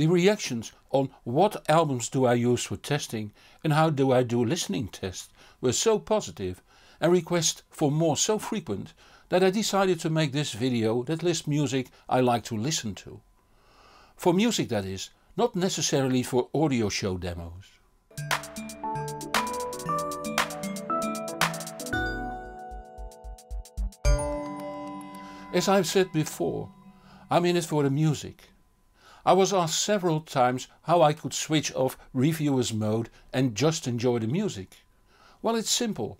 the reactions on what albums do I use for testing and how do I do listening tests were so positive and requests for more so frequent that I decided to make this video that lists music I like to listen to. For music that is, not necessarily for audio show demos. As I've said before, I'm in it for the music. I was asked several times how I could switch off reviewers mode and just enjoy the music. Well it's simple.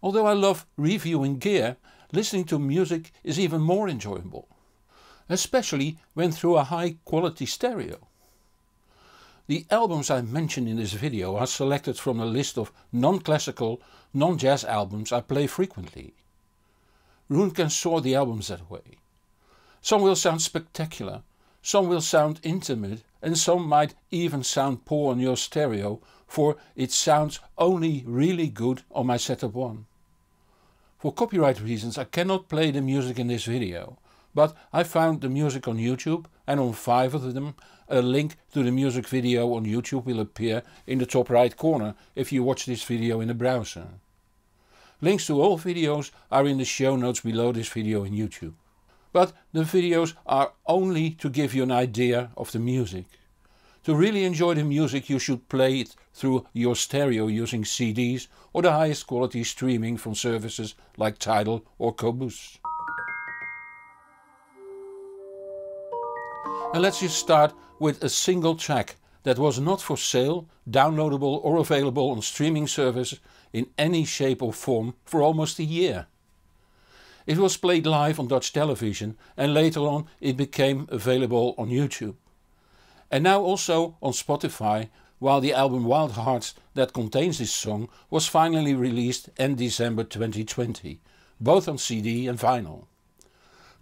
Although I love reviewing gear, listening to music is even more enjoyable. Especially when through a high quality stereo. The albums I mentioned in this video are selected from a list of non-classical, non-jazz albums I play frequently. Rune can sort the albums that way. Some will sound spectacular, some will sound intimate and some might even sound poor on your stereo for it sounds only really good on my setup 1. For copyright reasons I cannot play the music in this video, but I found the music on YouTube and on five of them a link to the music video on YouTube will appear in the top right corner if you watch this video in the browser. Links to all videos are in the show notes below this video in YouTube. But the videos are only to give you an idea of the music. To really enjoy the music you should play it through your stereo using CDs or the highest quality streaming from services like Tidal or Cobus. And let's just start with a single track that was not for sale, downloadable or available on streaming service in any shape or form for almost a year. It was played live on Dutch television and later on it became available on YouTube. And now also on Spotify while the album Wild Hearts that contains this song was finally released in December 2020, both on CD and vinyl.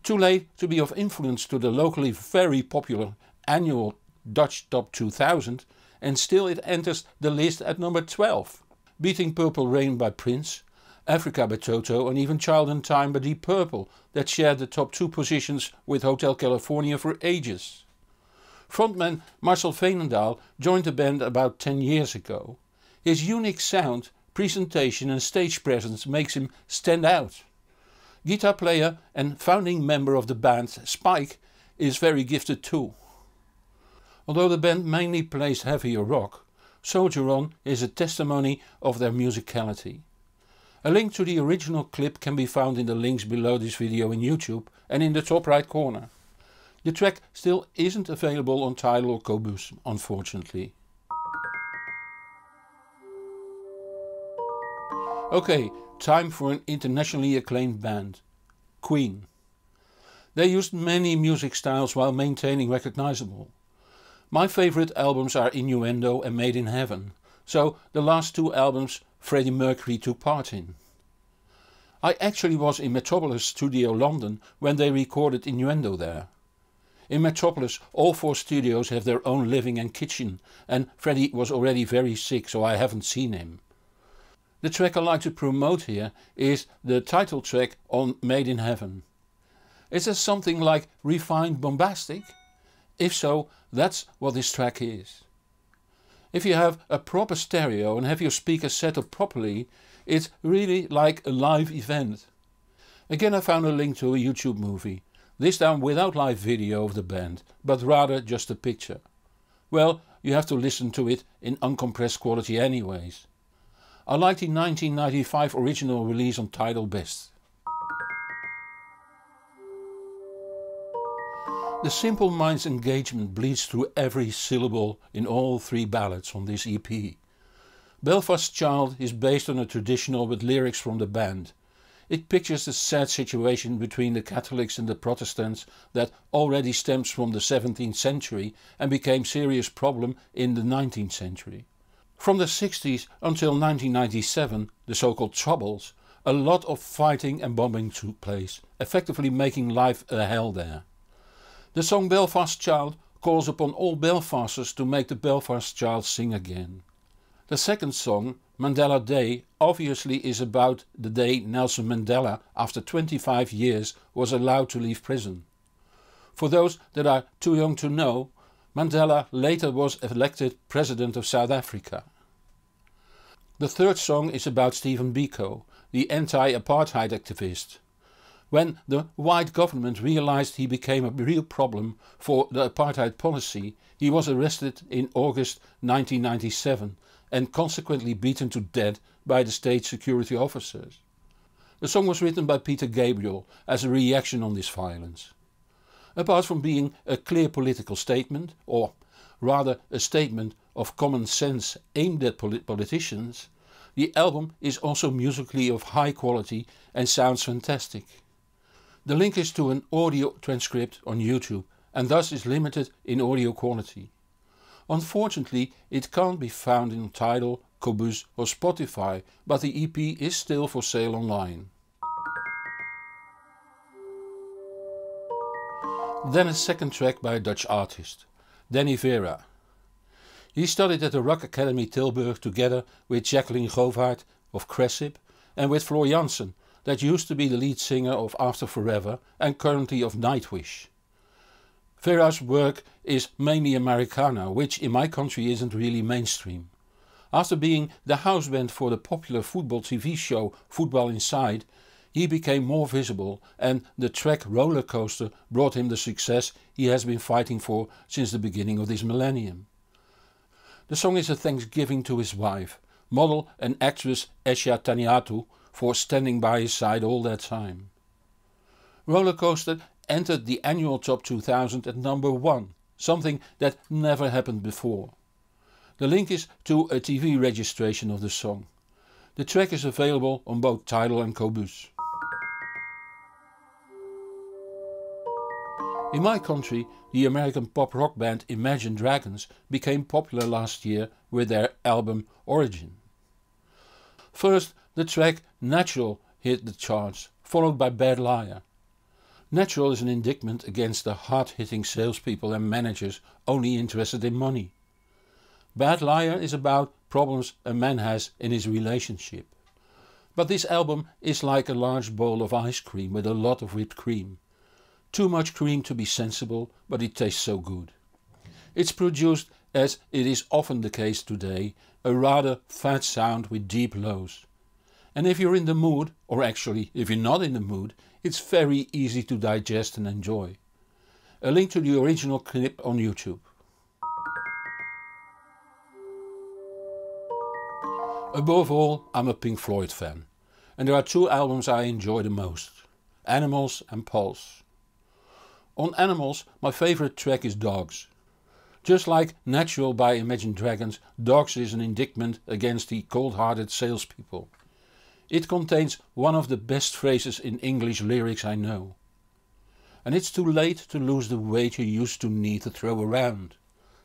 Too Late to be of influence to the locally very popular annual Dutch Top 2000 and still it enters the list at number 12, beating Purple Rain by Prince, Africa by Toto and even Child in Time by Deep Purple that shared the top two positions with Hotel California for ages. Frontman Marcel Veenendaal joined the band about 10 years ago. His unique sound, presentation and stage presence makes him stand out. Guitar player and founding member of the band Spike is very gifted too. Although the band mainly plays heavier rock, Soldier On is a testimony of their musicality. A link to the original clip can be found in the links below this video in YouTube and in the top right corner. The track still isn't available on Tidal or Cobus, unfortunately. Okay, time for an internationally acclaimed band. Queen. They used many music styles while maintaining recognizable. My favorite albums are Innuendo and Made in Heaven, so the last two albums Freddie Mercury took part in. I actually was in Metropolis Studio London when they recorded Innuendo there. In Metropolis all four studios have their own living and kitchen and Freddie was already very sick so I haven't seen him. The track I like to promote here is the title track on Made in Heaven. Is there something like refined bombastic? If so, that's what this track is. If you have a proper stereo and have your speakers set up properly, it's really like a live event. Again I found a link to a YouTube movie, this time without live video of the band, but rather just a picture. Well, you have to listen to it in uncompressed quality anyways. I like the 1995 original release on Tidal best. The Simple Minds engagement bleeds through every syllable in all three ballads on this EP. Belfast Child is based on a traditional with lyrics from the band. It pictures the sad situation between the Catholics and the Protestants that already stems from the 17th century and became serious problem in the 19th century. From the 60s until 1997, the so-called Troubles, a lot of fighting and bombing took place, effectively making life a hell there. The song Belfast Child calls upon all Belfasters to make the Belfast Child sing again. The second song, Mandela Day, obviously is about the day Nelson Mandela, after 25 years, was allowed to leave prison. For those that are too young to know, Mandela later was elected President of South Africa. The third song is about Stephen Biko, the anti-apartheid activist when the white government realized he became a real problem for the apartheid policy, he was arrested in August 1997 and consequently beaten to death by the state security officers. The song was written by Peter Gabriel as a reaction on this violence. Apart from being a clear political statement, or rather a statement of common sense aimed at polit politicians, the album is also musically of high quality and sounds fantastic. The link is to an audio transcript on YouTube and thus is limited in audio quality. Unfortunately it can't be found in Tidal, Cobus or Spotify but the EP is still for sale online. Then a second track by a Dutch artist, Danny Vera. He studied at the Rock Academy Tilburg together with Jacqueline Govaert of Cressip and with Floor Janssen that used to be the lead singer of After Forever and currently of Nightwish. Vera's work is mainly Americana, which in my country isn't really mainstream. After being the house band for the popular football TV show Football Inside, he became more visible and the track Roller Coaster brought him the success he has been fighting for since the beginning of this millennium. The song is a thanksgiving to his wife, model and actress Esha Taniatu, for standing by his side all that time. Rollercoaster entered the annual top 2000 at number 1, something that never happened before. The link is to a TV registration of the song. The track is available on both Tidal and Cobus. In my country, the American pop rock band Imagine Dragons became popular last year with their album Origin. First the track Natural hit the charts, followed by Bad Liar. Natural is an indictment against the hard-hitting salespeople and managers only interested in money. Bad Liar is about problems a man has in his relationship. But this album is like a large bowl of ice cream with a lot of whipped cream. Too much cream to be sensible, but it tastes so good. It's produced as it is often the case today a rather fat sound with deep lows. And if you're in the mood, or actually if you're not in the mood, it's very easy to digest and enjoy. A link to the original clip on YouTube. Above all, I'm a Pink Floyd fan. And there are two albums I enjoy the most. Animals and Pulse. On Animals, my favorite track is Dogs. Just like Natural by Imagine Dragons, Dogs is an indictment against the cold-hearted salespeople. It contains one of the best phrases in English lyrics I know. And it's too late to lose the weight you used to need to throw around.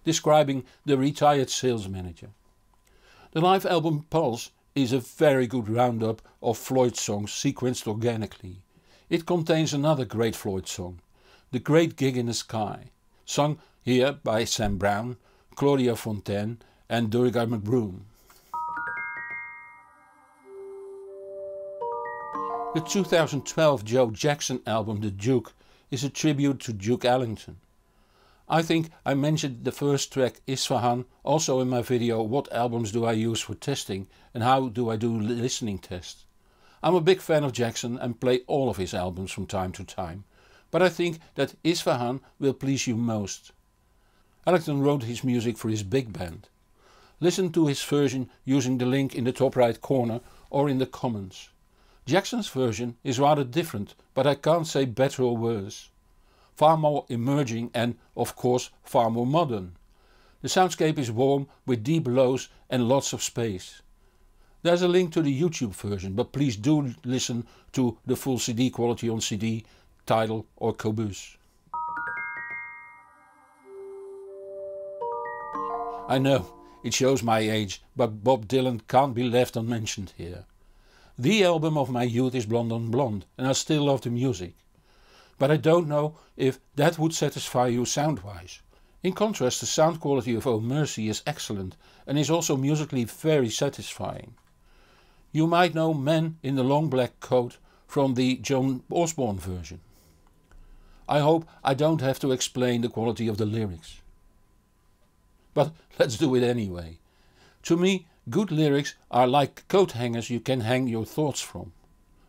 Describing the retired sales manager. The live album Pulse is a very good roundup of Floyd songs sequenced organically. It contains another great Floyd song, The Great Gig in the Sky, sung here by Sam Brown, Claudia Fontaine and Durga McBroom. The 2012 Joe Jackson album The Duke is a tribute to Duke Ellington. I think I mentioned the first track Isfahan also in my video what albums do I use for testing and how do I do listening tests. I'm a big fan of Jackson and play all of his albums from time to time, but I think that Isfahan will please you most. Allerton wrote his music for his big band. Listen to his version using the link in the top right corner or in the comments. Jackson's version is rather different, but I can't say better or worse. Far more emerging and, of course, far more modern. The soundscape is warm with deep lows and lots of space. There's a link to the YouTube version, but please do listen to the full CD quality on CD, Tidal or Cobus. I know, it shows my age, but Bob Dylan can't be left unmentioned here. The album of my youth is Blonde on Blonde and I still love the music. But I don't know if that would satisfy you sound-wise. In contrast, the sound quality of Oh Mercy is excellent and is also musically very satisfying. You might know Men in the Long Black Coat from the John Osborne version. I hope I don't have to explain the quality of the lyrics. But let's do it anyway. To me, good lyrics are like coat hangers you can hang your thoughts from.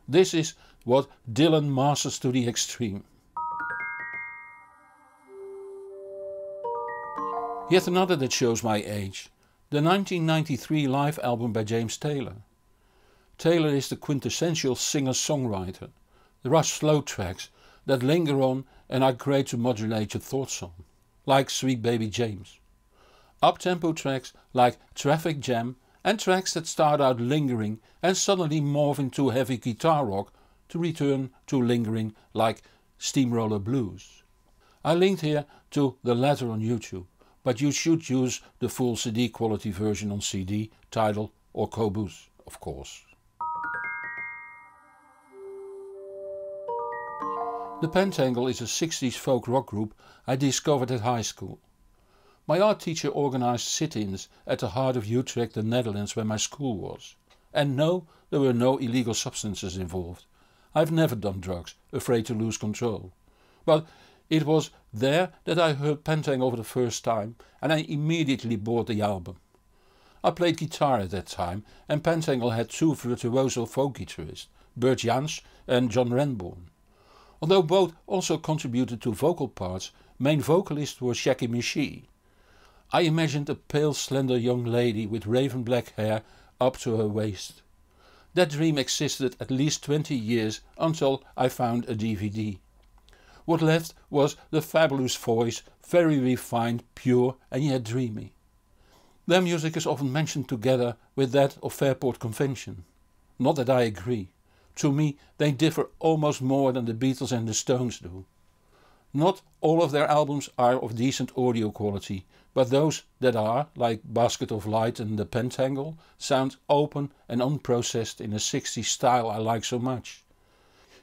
This is what Dylan masters to the extreme. Yet another that shows my age, the 1993 live album by James Taylor. Taylor is the quintessential singer-songwriter. There are slow tracks that linger on and are great to modulate your thoughts on, like Sweet Baby James up-tempo tracks like Traffic Jam and tracks that start out lingering and suddenly morph into heavy guitar rock to return to lingering like Steamroller Blues. I linked here to the latter on YouTube, but you should use the full CD quality version on CD, Tidal or Cobus, of course. The Pentangle is a 60s folk rock group I discovered at high school. My art teacher organized sit-ins at the heart of Utrecht, the Netherlands, where my school was. And no, there were no illegal substances involved. I've never done drugs, afraid to lose control. But it was there that I heard Pentangle over the first time and I immediately bought the album. I played guitar at that time and Pentangle had two virtuoso folk guitarists, Bert Jans and John Renborn. Although both also contributed to vocal parts, main vocalist was Jackie Mishi, I imagined a pale slender young lady with raven black hair up to her waist. That dream existed at least 20 years until I found a DVD. What left was the fabulous voice, very refined, pure and yet dreamy. Their music is often mentioned together with that of Fairport Convention. Not that I agree. To me they differ almost more than the Beatles and the Stones do. Not all of their albums are of decent audio quality but those that are, like Basket of Light and The Pentangle, sound open and unprocessed in a 60s style I like so much.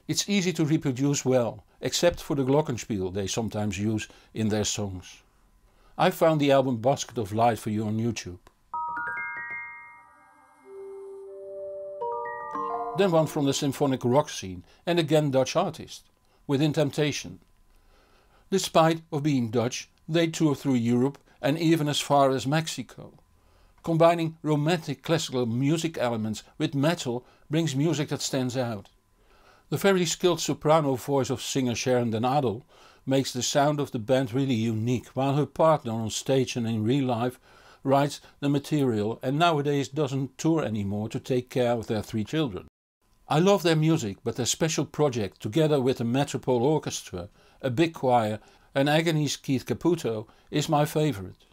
It's easy to reproduce well, except for the glockenspiel they sometimes use in their songs. I found the album Basket of Light for you on YouTube. Then one from the symphonic rock scene and again Dutch artist, Within Temptation. Despite of being Dutch, they tour through Europe and even as far as Mexico. Combining romantic classical music elements with metal brings music that stands out. The very skilled soprano voice of singer Sharon Denado makes the sound of the band really unique, while her partner on stage and in real life writes the material and nowadays doesn't tour anymore to take care of their three children. I love their music, but their special project, together with the Metropole Orchestra, a big choir and Agony's Keith Caputo is my favorite.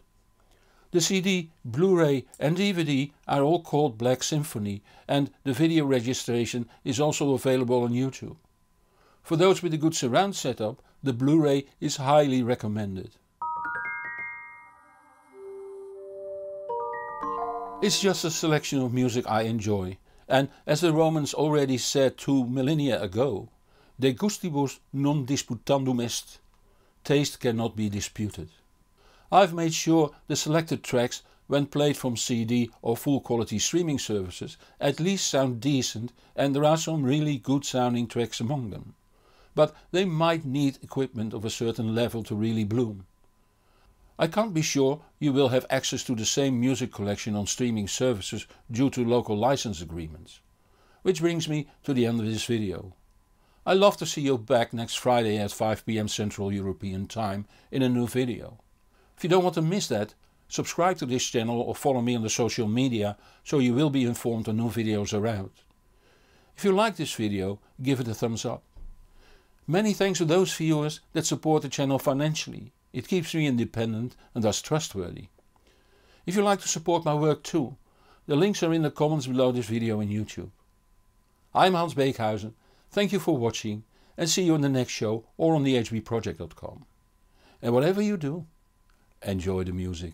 The CD, Blu-ray and DVD are all called Black Symphony and the video registration is also available on YouTube. For those with a good surround setup, the Blu-ray is highly recommended. It's just a selection of music I enjoy, and as the Romans already said two millennia ago, de gustibus non disputandum est taste cannot be disputed. I've made sure the selected tracks when played from CD or full quality streaming services at least sound decent and there are some really good sounding tracks among them. But they might need equipment of a certain level to really bloom. I can't be sure you will have access to the same music collection on streaming services due to local license agreements. Which brings me to the end of this video. I love to see you back next Friday at 5pm Central European Time in a new video. If you don't want to miss that, subscribe to this channel or follow me on the social media so you will be informed when new videos are out. If you like this video, give it a thumbs up. Many thanks to those viewers that support the channel financially. It keeps me independent and thus trustworthy. If you like to support my work too, the links are in the comments below this video in YouTube. I'm Hans Beekhuyzen Thank you for watching and see you on the next show or on thehbproject.com. And whatever you do, enjoy the music.